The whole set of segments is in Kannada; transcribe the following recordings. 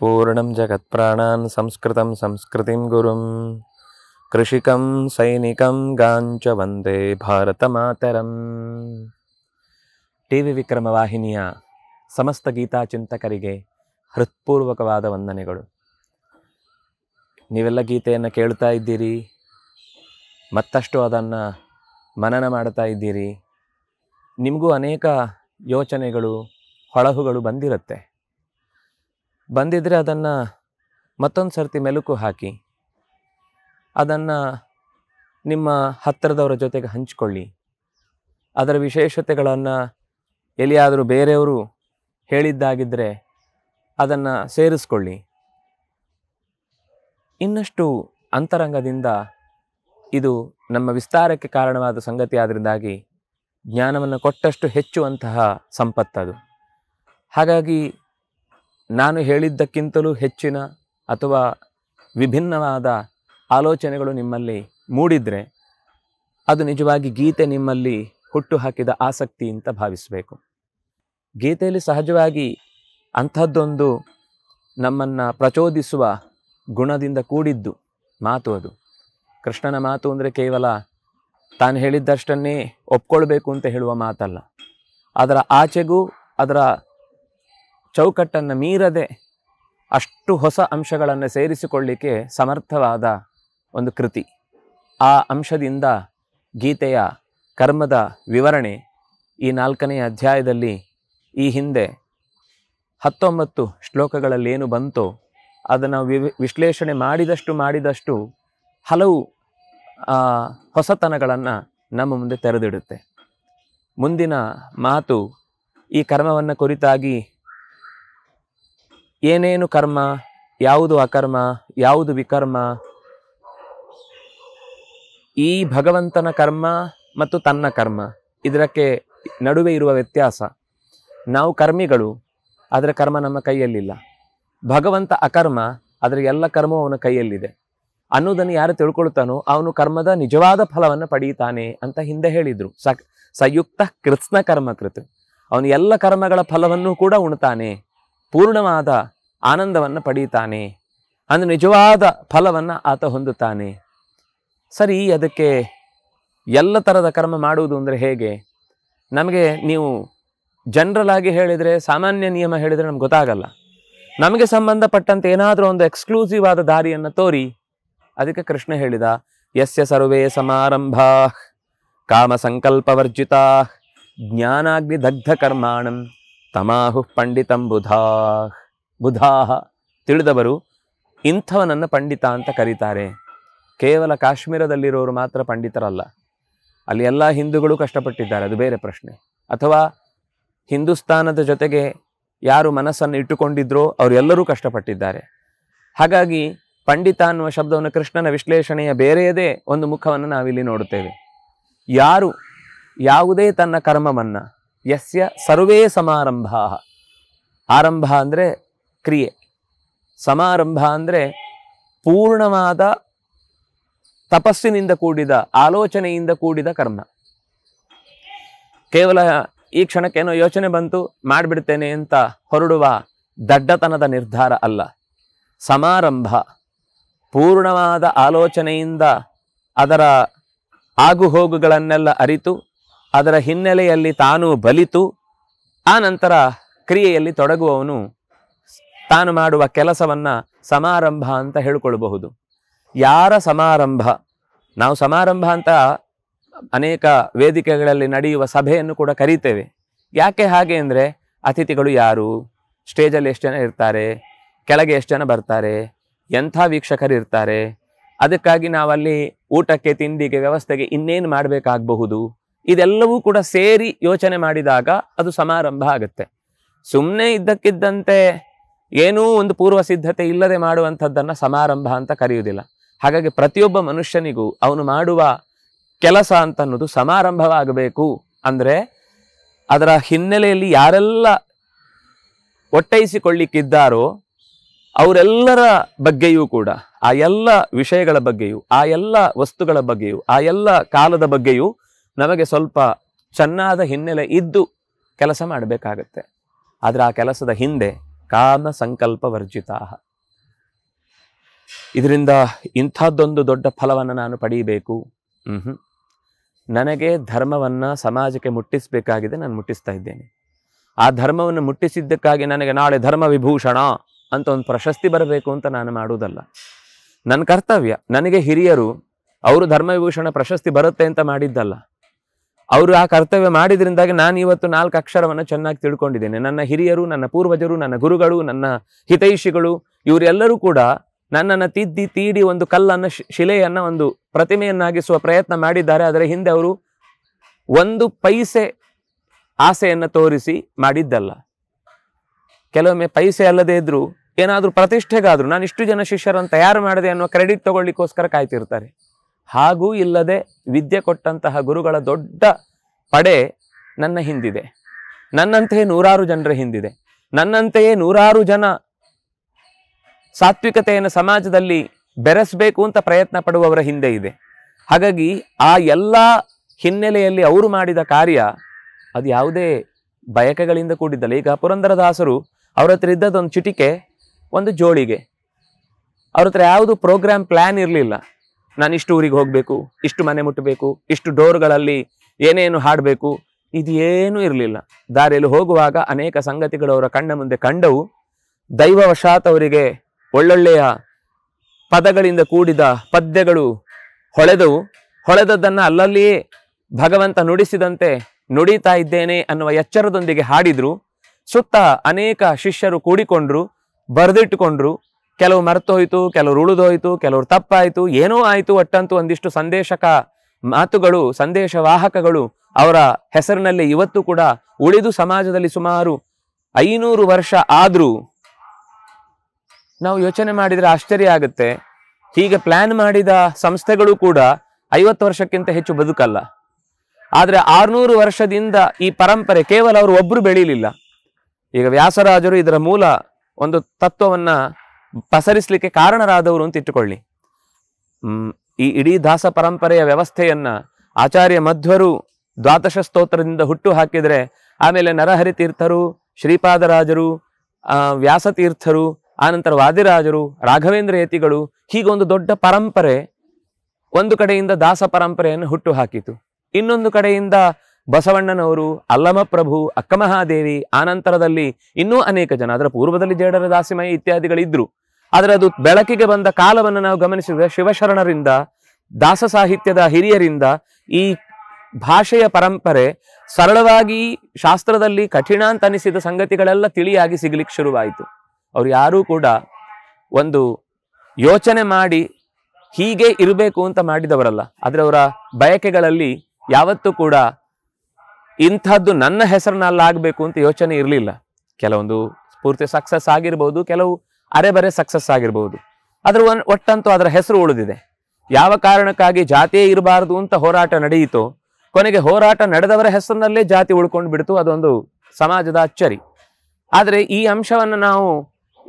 ಪೂರ್ಣಂ पूर्णं ಸಂಸ್ಕೃತ ಸಂಸ್ಕೃತಿ ಗುರುಂ ಕೃಷಿಕಂ ಸೈನಿಕಂ ಗಾಂಚ ವಂದೇ ಭಾರತ ಮಾತರಂ ಟಿ ವಿ ವಿಕ್ರಮ ವಾಹಿನಿಯ ಸಮಸ್ತ ಗೀತಾ ಚಿಂತಕರಿಗೆ ಹೃತ್ಪೂರ್ವಕವಾದ ವಂದನೆಗಳು ನೀವೆಲ್ಲ ಗೀತೆಯನ್ನು ಕೇಳ್ತಾ ಇದ್ದೀರಿ ಮತ್ತಷ್ಟು ಅದನ್ನು ಮನನ ಮಾಡ್ತಾ ಇದ್ದೀರಿ ನಿಮಗೂ ಅನೇಕ ಯೋಚನೆಗಳು ಹೊಳಹುಗಳು ಬಂದಿರುತ್ತೆ ಬಂದಿದ್ದರೆ ಅದನ್ನು ಮತ್ತೊಂದು ಸರ್ತಿ ಮೆಲುಕು ಹಾಕಿ ಅದನ್ನು ನಿಮ್ಮ ಹತ್ತಿರದವರ ಜೊತೆಗೆ ಹಂಚಿಕೊಳ್ಳಿ ಅದರ ವಿಶೇಷತೆಗಳನ್ನು ಎಲ್ಲಿಯಾದರೂ ಬೇರೆಯವರು ಹೇಳಿದ್ದಾಗಿದ್ದರೆ ಅದನ್ನು ಸೇರಿಸ್ಕೊಳ್ಳಿ ಇನ್ನಷ್ಟು ಅಂತರಂಗದಿಂದ ಇದು ನಮ್ಮ ವಿಸ್ತಾರಕ್ಕೆ ಕಾರಣವಾದ ಸಂಗತಿ ಆದ್ದರಿಂದಾಗಿ ಜ್ಞಾನವನ್ನು ಕೊಟ್ಟಷ್ಟು ಹೆಚ್ಚುವಂತಹ ಸಂಪತ್ತದು ಹಾಗಾಗಿ ನಾನು ಹೇಳಿದ್ದಕ್ಕಿಂತಲೂ ಹೆಚ್ಚಿನ ಅಥವಾ ವಿಭಿನ್ನವಾದ ಆಲೋಚನೆಗಳು ನಿಮ್ಮಲ್ಲಿ ಮೂಡಿದರೆ ಅದು ನಿಜವಾಗಿ ಗೀತೆ ನಿಮ್ಮಲ್ಲಿ ಹುಟ್ಟು ಹಾಕಿದ ಆಸಕ್ತಿ ಅಂತ ಭಾವಿಸಬೇಕು ಗೀತೆಯಲ್ಲಿ ಸಹಜವಾಗಿ ಅಂಥದ್ದೊಂದು ನಮ್ಮನ್ನು ಪ್ರಚೋದಿಸುವ ಗುಣದಿಂದ ಕೂಡಿದ್ದು ಮಾತು ಅದು ಕೃಷ್ಣನ ಮಾತು ಅಂದರೆ ಕೇವಲ ತಾನು ಹೇಳಿದ್ದಷ್ಟನ್ನೇ ಒಪ್ಕೊಳ್ಬೇಕು ಅಂತ ಹೇಳುವ ಮಾತಲ್ಲ ಅದರ ಆಚೆಗೂ ಅದರ ಚೌಕಟ್ಟನ್ನು ಮೀರದೆ ಅಷ್ಟು ಹೊಸ ಅಂಶಗಳನ್ನು ಸೇರಿಸಿಕೊಳ್ಳಿಕ್ಕೆ ಸಮರ್ಥವಾದ ಒಂದು ಕೃತಿ ಆ ಅಂಶದಿಂದ ಗೀತೆಯ ಕರ್ಮದ ವಿವರಣೆ ಈ ನಾಲ್ಕನೇ ಅಧ್ಯಾಯದಲ್ಲಿ ಈ ಹಿಂದೆ ಹತ್ತೊಂಬತ್ತು ಶ್ಲೋಕಗಳಲ್ಲಿ ಏನು ಬಂತೋ ಅದನ್ನು ವಿಶ್ಲೇಷಣೆ ಮಾಡಿದಷ್ಟು ಮಾಡಿದಷ್ಟು ಹಲವು ಹೊಸತನಗಳನ್ನು ನಮ್ಮ ಮುಂದೆ ತೆರೆದಿಡುತ್ತೆ ಮುಂದಿನ ಮಾತು ಈ ಕರ್ಮವನ್ನು ಕುರಿತಾಗಿ ಏನೇನು ಕರ್ಮ ಯಾವುದು ಅಕರ್ಮ ಯಾವುದು ವಿಕರ್ಮ ಈ ಭಗವಂತನ ಕರ್ಮ ಮತ್ತು ತನ್ನ ಕರ್ಮ ಇದಕ್ಕೆ ನಡುವೆ ಇರುವ ವ್ಯತ್ಯಾಸ ನಾವು ಕರ್ಮಿಗಳು ಅದರ ಕರ್ಮ ನಮ್ಮ ಕೈಯಲ್ಲಿಲ್ಲ ಭಗವಂತ ಅಕರ್ಮ ಅದರ ಎಲ್ಲ ಕರ್ಮವು ಅವನ ಕೈಯಲ್ಲಿದೆ ಅನ್ನೋದನ್ನು ಯಾರು ತಿಳ್ಕೊಳ್ತಾನೋ ಅವನು ಕರ್ಮದ ನಿಜವಾದ ಫಲವನ್ನು ಪಡೀತಾನೆ ಅಂತ ಹಿಂದೆ ಹೇಳಿದರು ಸಯುಕ್ತ ಕೃಷ್ಣ ಕರ್ಮ ಕೃತ ಅವನು ಎಲ್ಲ ಕರ್ಮಗಳ ಫಲವನ್ನು ಕೂಡ ಉಣ್ತಾನೆ ಪೂರ್ಣವಾದ ಆನಂದವನ್ನು ಪಡೀತಾನೆ ಅಂದರೆ ನಿಜವಾದ ಫಲವನ್ನು ಆತ ಹೊಂದುತ್ತಾನೆ ಸರಿ ಅದಕ್ಕೆ ಎಲ್ಲ ಥರದ ಕರ್ಮ ಮಾಡುವುದು ಅಂದರೆ ಹೇಗೆ ನಮಗೆ ನೀವು ಜನರಲ್ ಆಗಿ ಹೇಳಿದರೆ ಸಾಮಾನ್ಯ ನಿಯಮ ಹೇಳಿದರೆ ನಮ್ಗೆ ಗೊತ್ತಾಗಲ್ಲ ನಮಗೆ ಸಂಬಂಧಪಟ್ಟಂತೆ ಏನಾದರೂ ಒಂದು ಎಕ್ಸ್ಕ್ಲೂಸಿವ್ ಆದ ದಾರಿಯನ್ನು ತೋರಿ ಅದಕ್ಕೆ ಕೃಷ್ಣ ಹೇಳಿದ ಯಸ್ಯ ಸರ್ವೇ ಸಮಾರಂಭಾ ಕಾಮ ಸಂಕಲ್ಪವರ್ಜಿತಾ ಜ್ಞಾನಾಗ್ನಿ ದಗ್ಧ ಕರ್ಮಾಣಂ ತಮಾಹು ಪಂಡಿತಂ ಬುಧಾ ಬುಧಾಹ ತಿಳಿದವರು ಇಂಥವನನ್ನು ಪಂಡಿತ ಅಂತ ಕರೀತಾರೆ ಕೇವಲ ಕಾಶ್ಮೀರದಲ್ಲಿರೋರು ಮಾತ್ರ ಪಂಡಿತರಲ್ಲ ಅಲ್ಲಿ ಎಲ್ಲ ಹಿಂದೂಗಳು ಕಷ್ಟಪಟ್ಟಿದ್ದಾರೆ ಅದು ಬೇರೆ ಪ್ರಶ್ನೆ ಅಥವಾ ಹಿಂದೂಸ್ತಾನದ ಜೊತೆಗೆ ಯಾರು ಮನಸ್ಸನ್ನು ಇಟ್ಟುಕೊಂಡಿದ್ರೋ ಅವರೆಲ್ಲರೂ ಕಷ್ಟಪಟ್ಟಿದ್ದಾರೆ ಹಾಗಾಗಿ ಪಂಡಿತ ಅನ್ನುವ ಶಬ್ದವನ್ನು ಕೃಷ್ಣನ ವಿಶ್ಲೇಷಣೆಯ ಬೇರೆಯದೇ ಒಂದು ಮುಖವನ್ನು ನಾವಿಲ್ಲಿ ನೋಡುತ್ತೇವೆ ಯಾರು ಯಾವುದೇ ತನ್ನ ಕರ್ಮವನ್ನು ಯಸ್ಯ ಸರ್ವೇ ಸಮಾರಂಭ ಆರಂಭ ಅಂದರೆ ಕ್ರಿಯೆ ಸಮಾರಂಭ ಅಂದರೆ ಪೂರ್ಣವಾದ ತಪಸ್ಸಿನಿಂದ ಕೂಡಿದ ಆಲೋಚನೆಯಿಂದ ಕೂಡಿದ ಕರ್ಮ ಕೇವಲ ಈ ಕ್ಷಣಕ್ಕೇನೋ ಯೋಚನೆ ಬಂತು ಮಾಡಿಬಿಡ್ತೇನೆ ಅಂತ ಹೊರಡುವ ದಡ್ಡತನದ ನಿರ್ಧಾರ ಅಲ್ಲ ಸಮಾರಂಭ ಪೂರ್ಣವಾದ ಆಲೋಚನೆಯಿಂದ ಅದರ ಆಗುಹೋಗುಗಳನ್ನೆಲ್ಲ ಅರಿತು ಅದರ ಹಿನ್ನೆಲೆಯಲ್ಲಿ ತಾನು ಬಲಿತು ಆ ನಂತರ ಕ್ರಿಯೆಯಲ್ಲಿ ತೊಡಗುವವನು ತಾನು ಮಾಡುವ ಕೆಲಸವನ್ನು ಸಮಾರಂಭ ಅಂತ ಹೇಳಿಕೊಳ್ಳಬಹುದು ಯಾರ ಸಮಾರಂಭ ನಾವು ಸಮಾರಂಭ ಅಂತ ಅನೇಕ ವೇದಿಕೆಗಳಲ್ಲಿ ನಡೆಯುವ ಸಭೆಯನ್ನು ಕೂಡ ಕರೀತೇವೆ ಯಾಕೆ ಹಾಗೆ ಅಂದರೆ ಅತಿಥಿಗಳು ಯಾರು ಸ್ಟೇಜಲ್ಲಿ ಎಷ್ಟು ಜನ ಇರ್ತಾರೆ ಕೆಳಗೆ ಎಷ್ಟು ಜನ ಬರ್ತಾರೆ ಎಂಥ ವೀಕ್ಷಕರು ಇರ್ತಾರೆ ಅದಕ್ಕಾಗಿ ನಾವಲ್ಲಿ ಊಟಕ್ಕೆ ತಿಂಡಿಗೆ ವ್ಯವಸ್ಥೆಗೆ ಇನ್ನೇನು ಮಾಡಬೇಕಾಗಬಹುದು ಇದೆಲ್ಲವೂ ಕೂಡ ಸೇರಿ ಯೋಚನೆ ಮಾಡಿದಾಗ ಅದು ಸಮಾರಂಭ ಆಗುತ್ತೆ ಸುಮ್ಮನೆ ಇದ್ದಕ್ಕಿದ್ದಂತೆ ಏನೂ ಒಂದು ಪೂರ್ವ ಸಿದ್ಧತೆ ಇಲ್ಲದೆ ಮಾಡುವಂಥದ್ದನ್ನು ಸಮಾರಂಭ ಅಂತ ಕರೆಯುವುದಿಲ್ಲ ಹಾಗಾಗಿ ಪ್ರತಿಯೊಬ್ಬ ಮನುಷ್ಯನಿಗೂ ಅವನು ಮಾಡುವ ಕೆಲಸ ಅಂತನ್ನೋದು ಸಮಾರಂಭವಾಗಬೇಕು ಅಂದರೆ ಅದರ ಹಿನ್ನೆಲೆಯಲ್ಲಿ ಯಾರೆಲ್ಲ ಒಟ್ಟೈಸಿಕೊಳ್ಳಿಕ್ಕಿದ್ದಾರೋ ಅವರೆಲ್ಲರ ಬಗ್ಗೆಯೂ ಕೂಡ ಆ ಎಲ್ಲ ವಿಷಯಗಳ ಬಗ್ಗೆಯೂ ಆ ಎಲ್ಲ ವಸ್ತುಗಳ ಬಗ್ಗೆಯೂ ಆ ಎಲ್ಲ ಕಾಲದ ಬಗ್ಗೆಯೂ ನಮಗೆ ಸ್ವಲ್ಪ ಚೆನ್ನಾದ ಹಿನ್ನೆಲೆ ಇದ್ದು ಕೆಲಸ ಮಾಡಬೇಕಾಗತ್ತೆ ಆದರೆ ಆ ಕೆಲಸದ ಹಿಂದೆ ಕಾಮ ಸಂಕಲ್ಪ ವರ್ಜಿತಾ ಇದರಿಂದ ಇಂಥದ್ದೊಂದು ದೊಡ್ಡ ಫಲವನ್ನು ನಾನು ಪಡೆಯಬೇಕು ಹ್ಞೂ ನನಗೆ ಧರ್ಮವನ್ನು ಸಮಾಜಕ್ಕೆ ಮುಟ್ಟಿಸಬೇಕಾಗಿದೆ ನಾನು ಮುಟ್ಟಿಸ್ತಾ ಇದ್ದೇನೆ ಆ ಧರ್ಮವನ್ನು ಮುಟ್ಟಿಸಿದ್ದಕ್ಕಾಗಿ ನನಗೆ ನಾಳೆ ಧರ್ಮ ವಿಭೂಷಣ ಅಂತ ಒಂದು ಪ್ರಶಸ್ತಿ ಬರಬೇಕು ಅಂತ ನಾನು ಮಾಡುವುದಲ್ಲ ನನ್ನ ಕರ್ತವ್ಯ ನನಗೆ ಹಿರಿಯರು ಅವರು ಧರ್ಮ ವಿಭೂಷಣ ಪ್ರಶಸ್ತಿ ಬರುತ್ತೆ ಅಂತ ಮಾಡಿದ್ದಲ್ಲ ಅವರು ಆ ಕರ್ತವ್ಯ ಮಾಡಿದ್ರಿಂದಾಗಿ ನಾನು ಇವತ್ತು ನಾಲ್ಕು ಅಕ್ಷರವನ್ನು ಚೆನ್ನಾಗಿ ತಿಳ್ಕೊಂಡಿದ್ದೇನೆ ನನ್ನ ಹಿರಿಯರು ನನ್ನ ಪೂರ್ವಜರು ನನ್ನ ಗುರುಗಳು ನನ್ನ ಹಿತೈಷಿಗಳು ಇವರೆಲ್ಲರೂ ಕೂಡ ನನ್ನನ್ನು ತಿದ್ದಿ ತೀಡಿ ಒಂದು ಕಲ್ಲನ್ನು ಶಿಲೆಯನ್ನು ಒಂದು ಪ್ರತಿಮೆಯನ್ನಾಗಿಸುವ ಪ್ರಯತ್ನ ಮಾಡಿದ್ದಾರೆ ಅದರ ಹಿಂದೆ ಅವರು ಒಂದು ಪೈಸೆ ಆಸೆಯನ್ನು ತೋರಿಸಿ ಮಾಡಿದ್ದಲ್ಲ ಕೆಲವೊಮ್ಮೆ ಪೈಸೆ ಅಲ್ಲದೇ ಇದ್ದರೂ ಏನಾದರೂ ಪ್ರತಿಷ್ಠೆಗಾದರೂ ನಾನು ಇಷ್ಟು ಜನ ಶಿಷ್ಯರನ್ನು ತಯಾರು ಮಾಡಿದೆ ಅನ್ನೋ ಕ್ರೆಡಿಟ್ ತಗೊಳ್ಳಿಕ್ಕೋಸ್ಕರ ಕಾಯ್ತಿರ್ತಾರೆ ಹಾಗೂ ಇಲ್ಲದೆ ವಿದ್ಯೆ ಕೊಟ್ಟಂತಹ ಗುರುಗಳ ದೊಡ್ಡ ಪಡೆ ನನ್ನ ಹಿಂದಿದೆ ನನ್ನಂತೆಯೇ ನೂರಾರು ಜನರ ಹಿಂದಿದೆ ನನ್ನಂತೆಯೇ ನೂರಾರು ಜನ ಸಾತ್ವಿಕತೆಯನ್ನು ಸಮಾಜದಲ್ಲಿ ಬೆರೆಸಬೇಕು ಅಂತ ಪ್ರಯತ್ನ ಪಡುವವರ ಹಿಂದೆ ಇದೆ ಹಾಗಾಗಿ ಆ ಎಲ್ಲ ಹಿನ್ನೆಲೆಯಲ್ಲಿ ಅವರು ಮಾಡಿದ ಕಾರ್ಯ ಅದು ಯಾವುದೇ ಬಯಕೆಗಳಿಂದ ಕೂಡಿದ್ದಲ್ಲ ಈಗ ಪುರಂದರದಾಸರು ಅವರ ಹತ್ರ ಇದ್ದದ್ದೊಂದು ಚಿಟಿಕೆ ಒಂದು ಜೋಳಿಗೆ ಅವ್ರ ಹತ್ರ ಯಾವುದು ಪ್ರೋಗ್ರಾಮ್ ಪ್ಲ್ಯಾನ್ ಇರಲಿಲ್ಲ ನಾನು ಇಷ್ಟು ಊರಿಗೆ ಹೋಗಬೇಕು ಇಷ್ಟು ಮನೆ ಮುಟ್ಟಬೇಕು ಇಷ್ಟು ಡೋರ್ಗಳಲ್ಲಿ ಏನೇನು ಹಾಡಬೇಕು ಇದೇನೂ ಇರಲಿಲ್ಲ ದಾರಿಯಲ್ಲಿ ಹೋಗುವಾಗ ಅನೇಕ ಸಂಗತಿಗಳು ಅವರ ಕಣ್ಣ ಮುಂದೆ ಕಂಡವು ದೈವವಶಾತ್ ಅವರಿಗೆ ಒಳ್ಳೊಳ್ಳೆಯ ಪದಗಳಿಂದ ಕೂಡಿದ ಪದ್ಯಗಳು ಹೊಳೆದವು ಹೊಳೆದದ್ದನ್ನು ಅಲ್ಲಲ್ಲಿಯೇ ಭಗವಂತ ನುಡಿಸಿದಂತೆ ನುಡಿತಾ ಇದ್ದೇನೆ ಅನ್ನುವ ಎಚ್ಚರದೊಂದಿಗೆ ಹಾಡಿದರು ಸುತ್ತ ಅನೇಕ ಶಿಷ್ಯರು ಕೂಡಿಕೊಂಡ್ರು ಬರೆದಿಟ್ಟುಕೊಂಡ್ರು ಕೆಲವು ಮರೆತು ಕೆಲವ್ರು ಉಳಿದೋಯ್ತು ಕೆಲವ್ರು ತಪ್ಪಾಯಿತು ಏನೋ ಆಯಿತು ಒಟ್ಟಂತೂ ಒಂದಿಷ್ಟು ಸಂದೇಶಕ ಮಾತುಗಳು ಸಂದೇಶವಾಹಕಗಳು ಅವರ ಹೆಸರಿನಲ್ಲಿ ಇವತ್ತು ಕೂಡ ಉಳಿದು ಸಮಾಜದಲ್ಲಿ ಸುಮಾರು ಐನೂರು ವರ್ಷ ಆದರೂ ನಾವು ಯೋಚನೆ ಮಾಡಿದರೆ ಆಶ್ಚರ್ಯ ಆಗುತ್ತೆ ಹೀಗೆ ಪ್ಲ್ಯಾನ್ ಮಾಡಿದ ಸಂಸ್ಥೆಗಳು ಕೂಡ ಐವತ್ತು ವರ್ಷಕ್ಕಿಂತ ಹೆಚ್ಚು ಬದುಕಲ್ಲ ಆದರೆ ಆರ್ನೂರು ವರ್ಷದಿಂದ ಈ ಪರಂಪರೆ ಕೇವಲ ಅವರು ಒಬ್ಬರು ಬೆಳೀಲಿಲ್ಲ ಈಗ ವ್ಯಾಸರಾಜರು ಇದರ ಮೂಲ ಒಂದು ತತ್ವವನ್ನು ಪಸರಿಸಲಿಕ್ಕೆ ಕಾರಣರಾದವರು ಅಂತ ಇಟ್ಟುಕೊಳ್ಳಿ ಈ ಇಡೀ ದಾಸ ಪರಂಪರೆಯ ವ್ಯವಸ್ಥೆಯನ್ನ ಆಚಾರ್ಯ ಮಧ್ವರು ದ್ವಾದಶ ಸ್ತೋತ್ರದಿಂದ ಹುಟ್ಟು ಹಾಕಿದರೆ ಆಮೇಲೆ ನರಹರಿ ತೀರ್ಥರು ಶ್ರೀಪಾದರಾಜರು ವ್ಯಾಸತೀರ್ಥರು ಆನಂತರ ವಾದಿರಾಜರು ರಾಘವೇಂದ್ರ ಯತಿಗಳು ಹೀಗೊಂದು ದೊಡ್ಡ ಪರಂಪರೆ ಒಂದು ಕಡೆಯಿಂದ ದಾಸ ಪರಂಪರೆಯನ್ನು ಹುಟ್ಟು ಹಾಕಿತು ಇನ್ನೊಂದು ಕಡೆಯಿಂದ ಬಸವಣ್ಣನವರು ಅಲ್ಲಮಪ್ರಭು ಅಕ್ಕಮಹಾದೇವಿ ಆನಂತರದಲ್ಲಿ ಇನ್ನೂ ಅನೇಕ ಜನ ಅದರ ಪೂರ್ವದಲ್ಲಿ ಜೇಡರ ದಾಸಿಮಯ ಇತ್ಯಾದಿಗಳಿದ್ರು ಆದರೆ ಅದು ಬೆಳಕಿಗೆ ಬಂದ ಕಾಲವನ್ನು ನಾವು ಗಮನಿಸಿದರೆ ಶಿವಶರಣರಿಂದ ದಾಸ ಸಾಹಿತ್ಯದ ಹಿರಿಯರಿಂದ ಈ ಭಾಷೆಯ ಪರಂಪರೆ ಸರಳವಾಗಿ ಶಾಸ್ತ್ರದಲ್ಲಿ ಕಠಿಣ ಅಂತ ಅನಿಸಿದ ಸಂಗತಿಗಳೆಲ್ಲ ತಿಳಿಯಾಗಿ ಸಿಗಲಿಕ್ಕೆ ಶುರುವಾಯಿತು ಅವ್ರು ಯಾರೂ ಕೂಡ ಒಂದು ಯೋಚನೆ ಮಾಡಿ ಹೀಗೆ ಇರಬೇಕು ಅಂತ ಮಾಡಿದವರಲ್ಲ ಆದರೆ ಅವರ ಬಯಕೆಗಳಲ್ಲಿ ಯಾವತ್ತೂ ಕೂಡ ಇಂಥದ್ದು ನನ್ನ ಹೆಸರಿನಲ್ಲಿ ಆಗಬೇಕು ಅಂತ ಯೋಚನೆ ಇರಲಿಲ್ಲ ಕೆಲವೊಂದು ಪೂರ್ತಿ ಸಕ್ಸಸ್ ಆಗಿರ್ಬೋದು ಕೆಲವು ಅರೆಬರೆ ಸಕ್ಸಸ್ ಆಗಿರ್ಬೋದು ಅದರ ಒಟ್ಟಂತೂ ಅದರ ಹೆಸರು ಉಳಿದಿದೆ ಯಾವ ಕಾರಣಕ್ಕಾಗಿ ಜಾತಿಯೇ ಇರಬಾರದು ಅಂತ ಹೋರಾಟ ನಡೆಯಿತೋ ಕೊನೆಗೆ ಹೋರಾಟ ನಡೆದವರ ಹೆಸರಿನಲ್ಲೇ ಜಾತಿ ಉಳ್ಕೊಂಡು ಬಿಡ್ತು ಅದೊಂದು ಸಮಾಜದ ಅಚ್ಚರಿ ಆದರೆ ಈ ಅಂಶವನ್ನು ನಾವು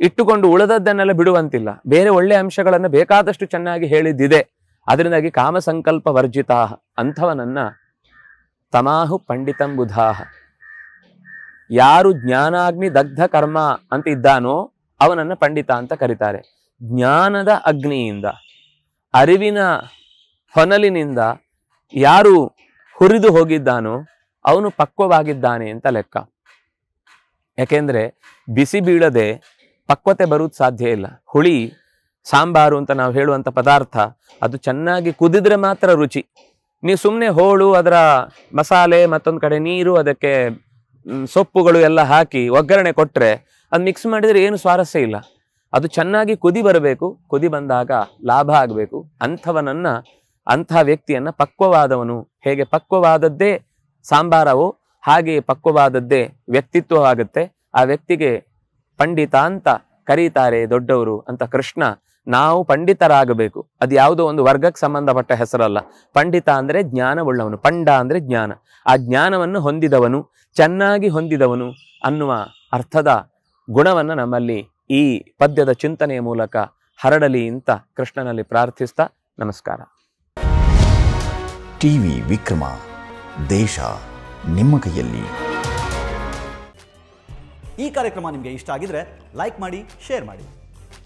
ಇಟ್ಟುಕೊಂಡು ಉಳಿದದ್ದನ್ನೆಲ್ಲ ಬಿಡುವಂತಿಲ್ಲ ಬೇರೆ ಒಳ್ಳೆ ಅಂಶಗಳನ್ನು ಬೇಕಾದಷ್ಟು ಚೆನ್ನಾಗಿ ಹೇಳಿದ್ದಿದೆ ಅದರಿಂದಾಗಿ ಕಾಮಸಂಕಲ್ಪ ವರ್ಜಿತ ಅಂಥವನನ್ನು ತಮಾಹು ಪಂಡಿತಂ ಬುಧಾಹ ಯಾರು ಜ್ಞಾನಾಗ್ನಿ ದಗ್ಧ ಕರ್ಮ ಅಂತ ಇದ್ದಾನೋ ಅವನನ್ನು ಪಂಡಿತ ಅಂತ ಕರೀತಾರೆ ಜ್ಞಾನದ ಅಗ್ನಿಯಿಂದ ಅರಿವಿನ ಹೊನಲಿನಿಂದ ಯಾರು ಹುರಿದು ಹೋಗಿದ್ದಾನೋ ಅವನು ಪಕ್ವವಾಗಿದ್ದಾನೆ ಅಂತ ಲೆಕ್ಕ ಯಾಕೆಂದರೆ ಬಿಸಿ ಬೀಳದೆ ಪಕ್ವತೆ ಬರುವುದು ಸಾಧ್ಯ ಇಲ್ಲ ಹುಳಿ ಸಾಂಬಾರು ಅಂತ ನಾವು ಹೇಳುವಂಥ ಪದಾರ್ಥ ಅದು ಚೆನ್ನಾಗಿ ಕುದಿದ್ರೆ ಮಾತ್ರ ರುಚಿ ನೀವು ಸುಮ್ಮನೆ ಹೋಳು ಅದರ ಮಸಾಲೆ ಮತ್ತೊಂದು ಕಡೆ ನೀರು ಅದಕ್ಕೆ ಸೊಪ್ಪುಗಳು ಎಲ್ಲ ಹಾಕಿ ಒಗ್ಗರಣೆ ಕೊಟ್ಟರೆ ಅದು ಮಿಕ್ಸ್ ಮಾಡಿದರೆ ಏನು ಸ್ವಾರಸ್ಯ ಇಲ್ಲ ಅದು ಚೆನ್ನಾಗಿ ಕುದಿ ಬರಬೇಕು ಕುದಿ ಬಂದಾಗ ಲಾಭ ಆಗಬೇಕು ಅಂಥವನನ್ನು ಅಂಥ ವ್ಯಕ್ತಿಯನ್ನು ಪಕ್ವವಾದವನು ಹೇಗೆ ಪಕ್ವವಾದದ್ದೇ ಸಾಂಬಾರವೋ ಹಾಗೆ ಪಕ್ವವಾದದ್ದೇ ವ್ಯಕ್ತಿತ್ವವಾಗುತ್ತೆ ಆ ವ್ಯಕ್ತಿಗೆ ಪಂಡಿತ ಅಂತ ಕರೀತಾರೆ ದೊಡ್ಡವರು ಅಂತ ಕೃಷ್ಣ ನಾವು ಪಂಡಿತರಾಗಬೇಕು ಅದು ಯಾವುದೋ ಒಂದು ವರ್ಗಕ್ಕೆ ಸಂಬಂಧಪಟ್ಟ ಹೆಸರಲ್ಲ ಪಂಡಿತ ಅಂದರೆ ಜ್ಞಾನವುಳ್ಳವನು ಪಂಡ ಅಂದರೆ ಜ್ಞಾನ ಆ ಜ್ಞಾನವನ್ನು ಹೊಂದಿದವನು ಚೆನ್ನಾಗಿ ಹೊಂದಿದವನು ಅನ್ನುವ ಅರ್ಥದ ಗುಣವನ್ನು ನಮ್ಮಲ್ಲಿ ಈ ಪದ್ಯದ ಚಿಂತನೆಯ ಮೂಲಕ ಹರಡಲಿ ಅಂತ ಕೃಷ್ಣನಲ್ಲಿ ಪ್ರಾರ್ಥಿಸ್ತಾ ನಮಸ್ಕಾರ ಟಿವಿ ವಿಕ್ರಮ ದೇಶ ನಿಮ್ಮ ಕೈಯಲ್ಲಿ ಈ ಕಾರ್ಯಕ್ರಮ ನಿಮಗೆ ಇಷ್ಟ ಆಗಿದ್ರೆ ಲೈಕ್ ಮಾಡಿ ಶೇರ್ ಮಾಡಿ